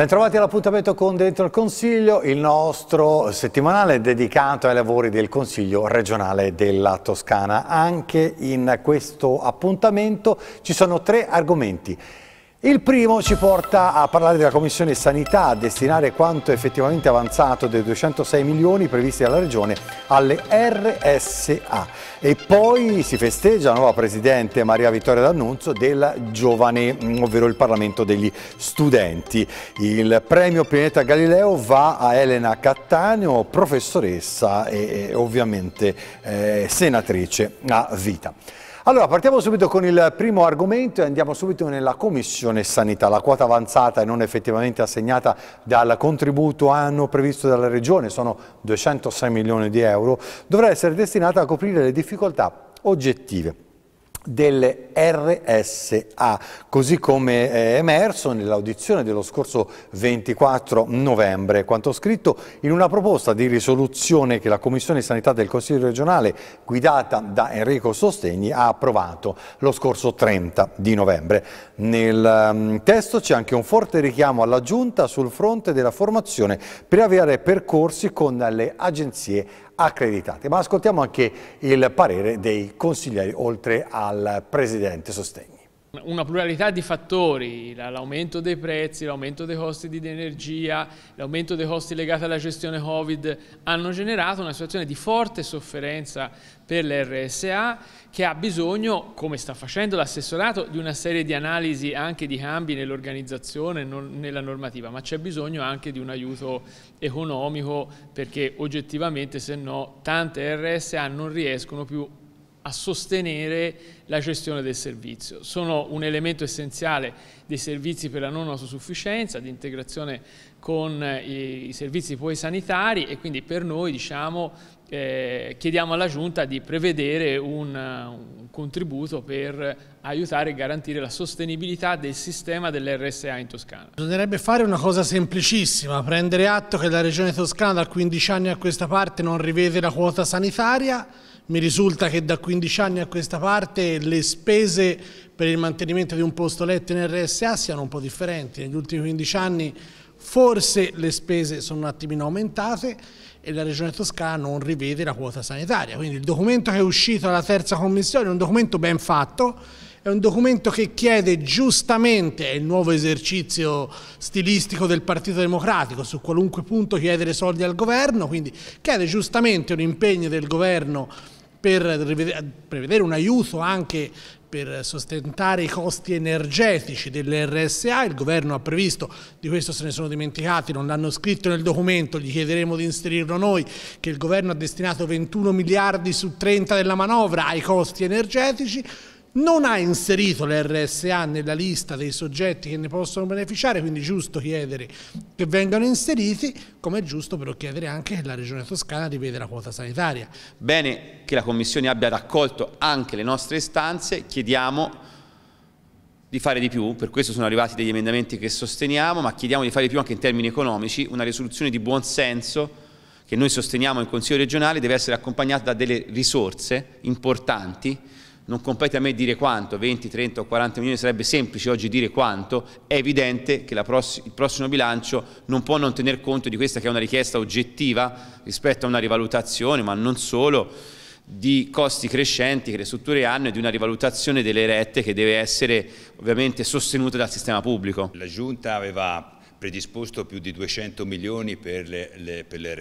Bentrovati all'appuntamento con Dentro il Consiglio, il nostro settimanale dedicato ai lavori del Consiglio regionale della Toscana. Anche in questo appuntamento ci sono tre argomenti il primo ci porta a parlare della Commissione Sanità, a destinare quanto effettivamente avanzato dei 206 milioni previsti dalla Regione alle RSA. E poi si festeggia la nuova Presidente Maria Vittoria D'Annunzio del Giovane, ovvero il Parlamento degli Studenti. Il premio Pianeta Galileo va a Elena Cattaneo, professoressa e, ovviamente eh, senatrice a vita. Allora, partiamo subito con il primo argomento e andiamo subito nella Commissione Sanità. La quota avanzata e non effettivamente assegnata dal contributo anno previsto dalla Regione, sono 206 milioni di euro, dovrà essere destinata a coprire le difficoltà oggettive delle RSA, così come è emerso nell'audizione dello scorso 24 novembre, quanto scritto in una proposta di risoluzione che la Commissione Sanità del Consiglio regionale, guidata da Enrico Sostegni, ha approvato lo scorso 30 di novembre. Nel ehm, testo c'è anche un forte richiamo alla Giunta sul fronte della formazione per avviare percorsi con le agenzie accreditati. Ma ascoltiamo anche il parere dei consiglieri oltre al Presidente Sostegno. Una pluralità di fattori, l'aumento dei prezzi, l'aumento dei costi di energia, l'aumento dei costi legati alla gestione Covid hanno generato una situazione di forte sofferenza per l'RSA che ha bisogno, come sta facendo l'assessorato, di una serie di analisi anche di cambi nell'organizzazione, nella normativa, ma c'è bisogno anche di un aiuto economico perché oggettivamente se no tante RSA non riescono più a sostenere la gestione del servizio. Sono un elemento essenziale dei servizi per la non autosufficienza, di integrazione con eh, i servizi poi sanitari e quindi per noi diciamo, eh, chiediamo alla Giunta di prevedere un, un, contributo per aiutare e garantire la sostenibilità del sistema dell'RSA in Toscana. Bisognerebbe fare una cosa semplicissima, prendere atto che la Regione Toscana da 15 anni a questa parte non rivede la quota sanitaria mi risulta che da 15 anni a questa parte le spese per il mantenimento di un posto letto in RSA siano un po' differenti. Negli ultimi 15 anni forse le spese sono un attimino aumentate e la Regione Toscana non rivede la quota sanitaria. Quindi il documento che è uscito dalla terza commissione è un documento ben fatto, è un documento che chiede giustamente, è il nuovo esercizio stilistico del Partito Democratico, su qualunque punto chiedere soldi al governo, quindi chiede giustamente un impegno del governo per prevedere un aiuto anche per sostentare i costi energetici dell'RSA, il governo ha previsto, di questo se ne sono dimenticati, non l'hanno scritto nel documento, gli chiederemo di inserirlo noi, che il governo ha destinato 21 miliardi su 30 della manovra ai costi energetici, non ha inserito l'RSA nella lista dei soggetti che ne possono beneficiare, quindi è giusto chiedere che vengano inseriti, come è giusto però chiedere anche che la Regione Toscana riveda la quota sanitaria. Bene che la Commissione abbia raccolto anche le nostre istanze, chiediamo di fare di più, per questo sono arrivati degli emendamenti che sosteniamo, ma chiediamo di fare di più anche in termini economici, una risoluzione di buonsenso che noi sosteniamo in Consiglio regionale deve essere accompagnata da delle risorse importanti non compete a me dire quanto, 20, 30 o 40 milioni sarebbe semplice oggi dire quanto, è evidente che pross il prossimo bilancio non può non tener conto di questa che è una richiesta oggettiva rispetto a una rivalutazione, ma non solo, di costi crescenti che le strutture hanno e di una rivalutazione delle rette che deve essere ovviamente sostenuta dal sistema pubblico. La Giunta aveva predisposto più di 200 milioni per le, le, per le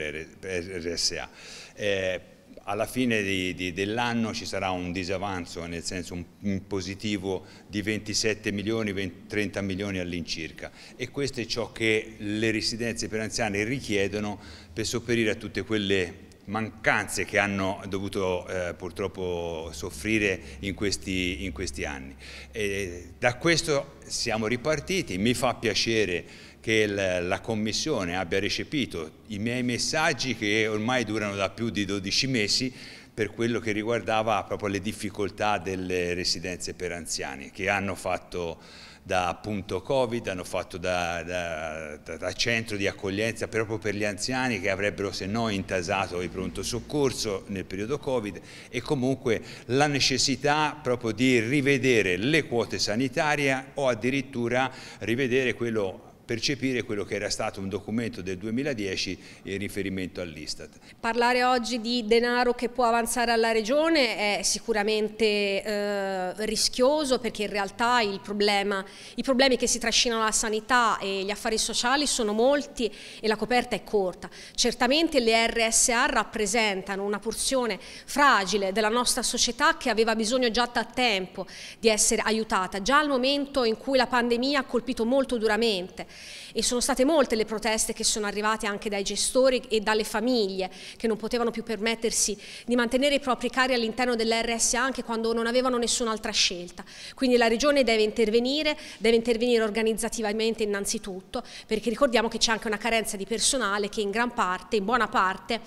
RSA. Eh, alla fine di, di, dell'anno ci sarà un disavanzo, nel senso un, un positivo di 27 milioni, 20, 30 milioni all'incirca e questo è ciò che le residenze per anziani richiedono per sopperire a tutte quelle mancanze che hanno dovuto eh, purtroppo soffrire in questi, in questi anni. E da questo siamo ripartiti, mi fa piacere che la Commissione abbia recepito i miei messaggi che ormai durano da più di 12 mesi per quello che riguardava proprio le difficoltà delle residenze per anziani che hanno fatto da appunto Covid, hanno fatto da, da, da, da centro di accoglienza proprio per gli anziani che avrebbero se no intasato il pronto soccorso nel periodo Covid e comunque la necessità proprio di rivedere le quote sanitarie o addirittura rivedere quello percepire quello che era stato un documento del 2010 in riferimento all'Istat. Parlare oggi di denaro che può avanzare alla Regione è sicuramente eh, rischioso perché in realtà problema, i problemi che si trascinano alla sanità e gli affari sociali sono molti e la coperta è corta. Certamente le RSA rappresentano una porzione fragile della nostra società che aveva bisogno già da tempo di essere aiutata, già al momento in cui la pandemia ha colpito molto duramente e sono state molte le proteste che sono arrivate anche dai gestori e dalle famiglie che non potevano più permettersi di mantenere i propri cari all'interno dell'RSA anche quando non avevano nessun'altra scelta. Quindi la Regione deve intervenire, deve intervenire organizzativamente innanzitutto perché ricordiamo che c'è anche una carenza di personale che in gran parte, in buona parte,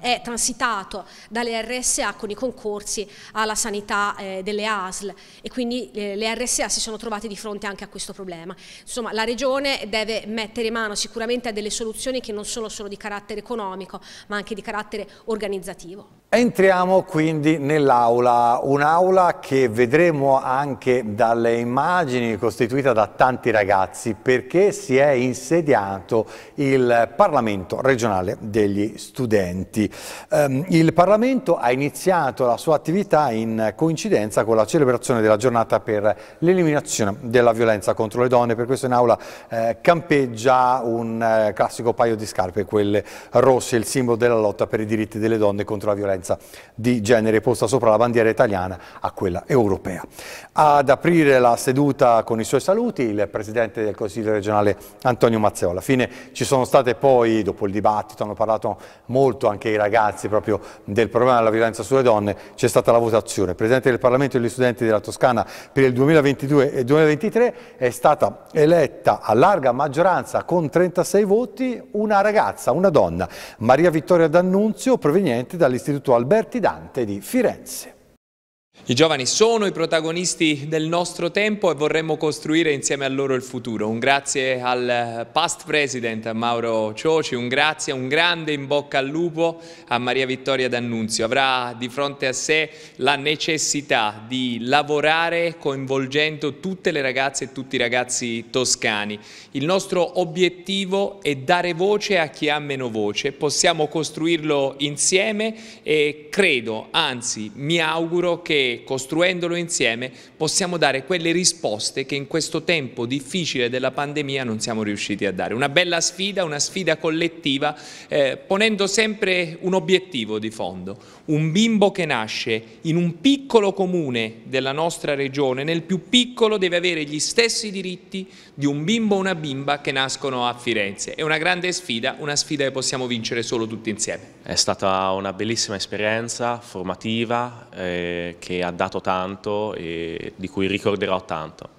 è transitato dalle RSA con i concorsi alla sanità eh, delle ASL e quindi eh, le RSA si sono trovate di fronte anche a questo problema. Insomma la Regione deve deve mettere mano sicuramente a delle soluzioni che non sono solo di carattere economico ma anche di carattere organizzativo. Entriamo quindi nell'aula, un'aula che vedremo anche dalle immagini costituita da tanti ragazzi perché si è insediato il Parlamento regionale degli studenti. Ehm, il Parlamento ha iniziato la sua attività in coincidenza con la celebrazione della giornata per l'eliminazione della violenza contro le donne, per questo in aula eh, campeggia un eh, classico paio di scarpe, quelle rosse, il simbolo della lotta per i diritti delle donne contro la violenza differenza di genere posta sopra la bandiera italiana a quella europea. Ad aprire la seduta con i suoi saluti il Presidente del Consiglio regionale Antonio Mazzeo. Alla fine ci sono state poi, dopo il dibattito, hanno parlato molto anche i ragazzi proprio del problema della violenza sulle donne, c'è stata la votazione. Il Presidente del Parlamento degli Studenti della Toscana per il 2022 e 2023 è stata eletta a larga maggioranza con 36 voti una ragazza, una donna, Maria Vittoria D'Annunzio, proveniente dall'Istituto Alberti Dante di Firenze. I giovani sono i protagonisti del nostro tempo e vorremmo costruire insieme a loro il futuro. Un grazie al past president Mauro Cioci, un grazie, un grande in bocca al lupo a Maria Vittoria D'Annunzio. Avrà di fronte a sé la necessità di lavorare coinvolgendo tutte le ragazze e tutti i ragazzi toscani. Il nostro obiettivo è dare voce a chi ha meno voce. Possiamo costruirlo insieme e credo, anzi mi auguro che costruendolo insieme possiamo dare quelle risposte che in questo tempo difficile della pandemia non siamo riusciti a dare. Una bella sfida, una sfida collettiva, eh, ponendo sempre un obiettivo di fondo. Un bimbo che nasce in un piccolo comune della nostra regione, nel più piccolo deve avere gli stessi diritti di un bimbo o una bimba che nascono a Firenze. È una grande sfida, una sfida che possiamo vincere solo tutti insieme. È stata una bellissima esperienza formativa eh, che ha dato tanto e di cui ricorderò tanto.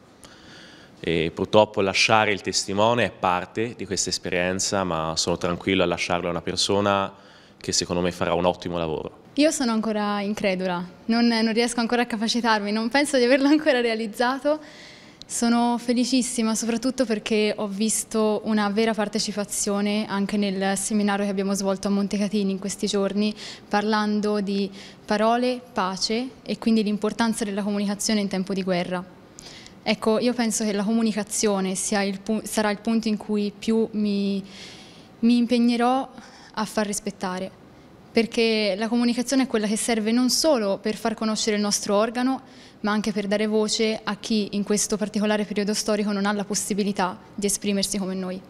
E purtroppo lasciare il testimone è parte di questa esperienza, ma sono tranquillo a lasciarlo a una persona che secondo me farà un ottimo lavoro. Io sono ancora incredula, non, non riesco ancora a capacitarmi, non penso di averlo ancora realizzato, sono felicissima soprattutto perché ho visto una vera partecipazione anche nel seminario che abbiamo svolto a Montecatini in questi giorni parlando di parole, pace e quindi l'importanza della comunicazione in tempo di guerra. Ecco, io penso che la comunicazione il sarà il punto in cui più mi, mi impegnerò a far rispettare, perché la comunicazione è quella che serve non solo per far conoscere il nostro organo, ma anche per dare voce a chi in questo particolare periodo storico non ha la possibilità di esprimersi come noi.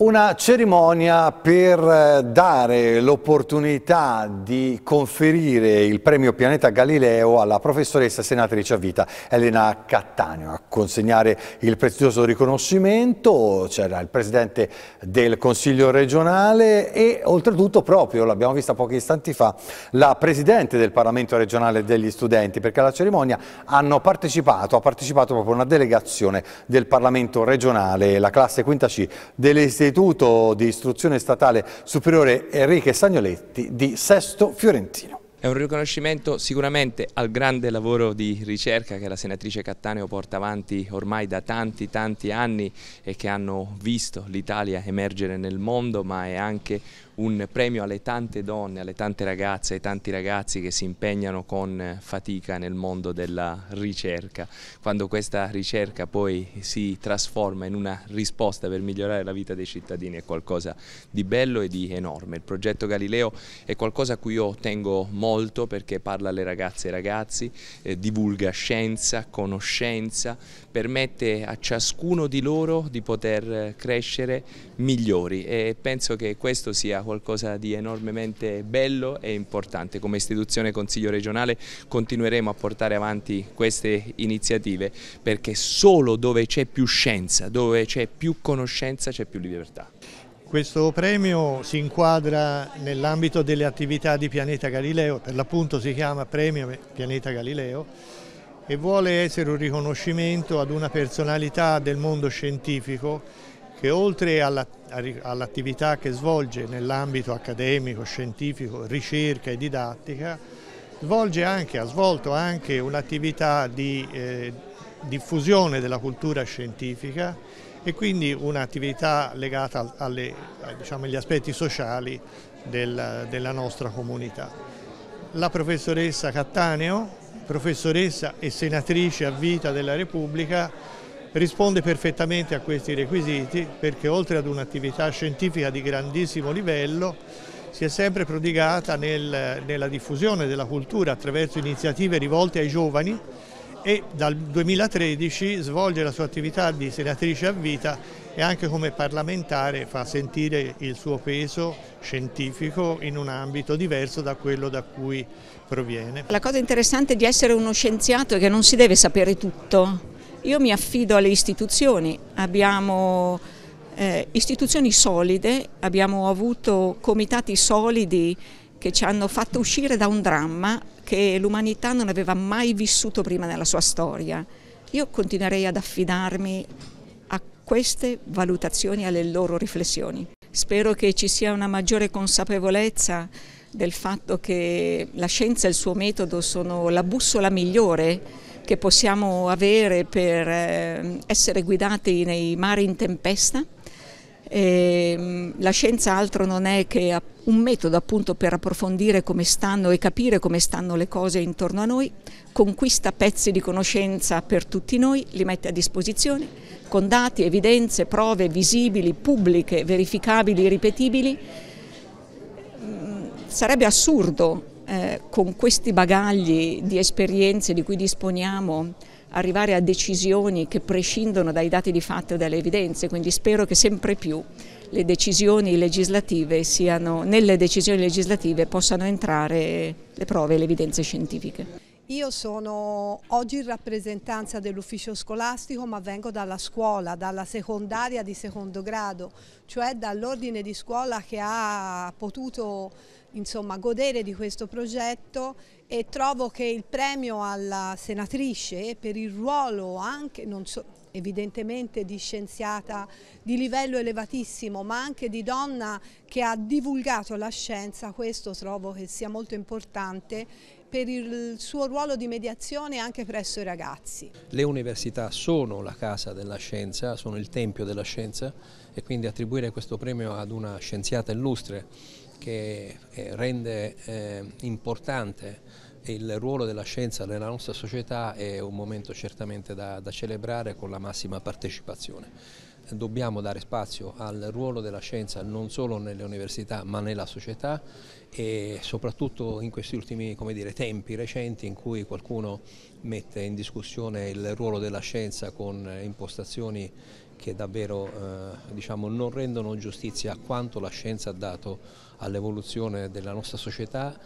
Una cerimonia per eh, dare l'opportunità di conferire il premio Pianeta Galileo alla professoressa senatrice a vita Elena Cattaneo. A consegnare il prezioso riconoscimento c'era il presidente del Consiglio regionale e oltretutto proprio, l'abbiamo vista pochi istanti fa, la presidente del Parlamento regionale degli studenti perché alla cerimonia hanno partecipato, ha partecipato proprio una delegazione del Parlamento regionale, la classe quinta C delle istituzioni dell'Istituto di Istruzione Statale Superiore Enrique Sagnoletti di Sesto Fiorentino. È un riconoscimento sicuramente al grande lavoro di ricerca che la senatrice Cattaneo porta avanti ormai da tanti tanti anni e che hanno visto l'Italia emergere nel mondo ma è anche un premio alle tante donne, alle tante ragazze, ai tanti ragazzi che si impegnano con fatica nel mondo della ricerca. Quando questa ricerca poi si trasforma in una risposta per migliorare la vita dei cittadini è qualcosa di bello e di enorme. Il progetto Galileo è qualcosa a cui io tengo molto perché parla alle ragazze e ragazzi, eh, divulga scienza, conoscenza, permette a ciascuno di loro di poter eh, crescere migliori e penso che questo sia qualcosa di enormemente bello e importante. Come istituzione Consiglio regionale continueremo a portare avanti queste iniziative perché solo dove c'è più scienza, dove c'è più conoscenza c'è più libertà. Questo premio si inquadra nell'ambito delle attività di Pianeta Galileo, per l'appunto si chiama Premio Pianeta Galileo e vuole essere un riconoscimento ad una personalità del mondo scientifico che oltre all'attività che svolge nell'ambito accademico, scientifico, ricerca e didattica, svolge anche, ha svolto anche un'attività di eh, diffusione della cultura scientifica e quindi un'attività legata alle, diciamo, agli aspetti sociali del, della nostra comunità. La professoressa Cattaneo, professoressa e senatrice a vita della Repubblica, risponde perfettamente a questi requisiti perché oltre ad un'attività scientifica di grandissimo livello si è sempre prodigata nel, nella diffusione della cultura attraverso iniziative rivolte ai giovani e dal 2013 svolge la sua attività di senatrice a vita e anche come parlamentare fa sentire il suo peso scientifico in un ambito diverso da quello da cui proviene. La cosa interessante di essere uno scienziato è che non si deve sapere tutto, io mi affido alle istituzioni, abbiamo eh, istituzioni solide, abbiamo avuto comitati solidi che ci hanno fatto uscire da un dramma che l'umanità non aveva mai vissuto prima nella sua storia. Io continuerei ad affidarmi a queste valutazioni, alle loro riflessioni. Spero che ci sia una maggiore consapevolezza del fatto che la scienza e il suo metodo sono la bussola migliore che possiamo avere per eh, essere guidati nei mari in tempesta. E ehm, la scienza altro non è che un metodo appunto per approfondire come stanno e capire come stanno le cose intorno a noi, conquista pezzi di conoscenza per tutti noi, li mette a disposizione con dati, evidenze, prove visibili, pubbliche, verificabili, ripetibili. Mm, sarebbe assurdo eh, con questi bagagli di esperienze di cui disponiamo arrivare a decisioni che prescindono dai dati di fatto e dalle evidenze, quindi spero che sempre più le decisioni legislative siano, nelle decisioni legislative possano entrare le prove e le evidenze scientifiche. Io sono oggi in rappresentanza dell'ufficio scolastico ma vengo dalla scuola, dalla secondaria di secondo grado, cioè dall'ordine di scuola che ha potuto insomma, godere di questo progetto e trovo che il premio alla senatrice per il ruolo anche, so, evidentemente di scienziata di livello elevatissimo ma anche di donna che ha divulgato la scienza, questo trovo che sia molto importante per il suo ruolo di mediazione anche presso i ragazzi. Le università sono la casa della scienza, sono il tempio della scienza e quindi attribuire questo premio ad una scienziata illustre che eh, rende eh, importante il ruolo della scienza nella nostra società è un momento certamente da, da, celebrare con la massima partecipazione. Dobbiamo dare spazio al ruolo della scienza non solo nelle università ma nella società e soprattutto in questi ultimi dire, tempi recenti in cui qualcuno mette in discussione il ruolo della scienza con eh, impostazioni che davvero eh, diciamo, non rendono giustizia a quanto la scienza ha dato all'evoluzione della nostra società,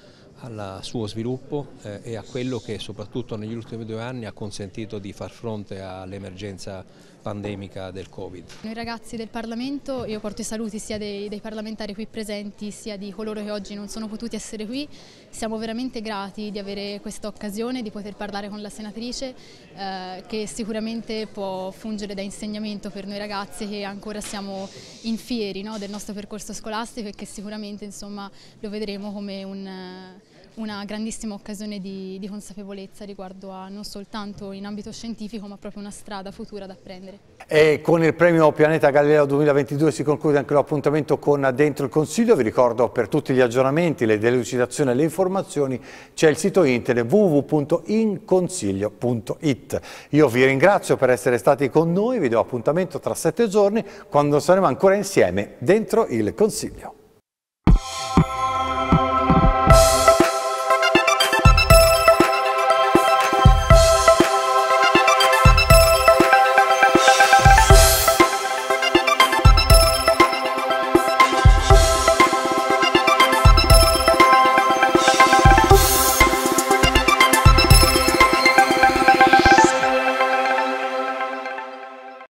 al suo sviluppo eh, e a quello che soprattutto negli ultimi due anni ha consentito di far fronte all'emergenza pandemica del Covid. Noi ragazzi del Parlamento, io porto i saluti sia dei, dei, parlamentari qui presenti sia di coloro che oggi non sono potuti essere qui, siamo veramente grati di avere questa occasione, di poter parlare con la senatrice eh, che sicuramente può fungere da insegnamento per noi ragazzi che ancora siamo infieri no, del nostro percorso scolastico e che sicuramente insomma, lo vedremo come un una grandissima occasione di, di consapevolezza riguardo a non soltanto in ambito scientifico ma proprio una strada futura da prendere. E con il premio Pianeta Galileo 2022 si conclude anche l'appuntamento con Dentro il Consiglio, vi ricordo per tutti gli aggiornamenti, le delucidazioni e le informazioni c'è il sito internet www.inconsiglio.it. Io vi ringrazio per essere stati con noi, vi do appuntamento tra sette giorni quando saremo ancora insieme dentro il Consiglio.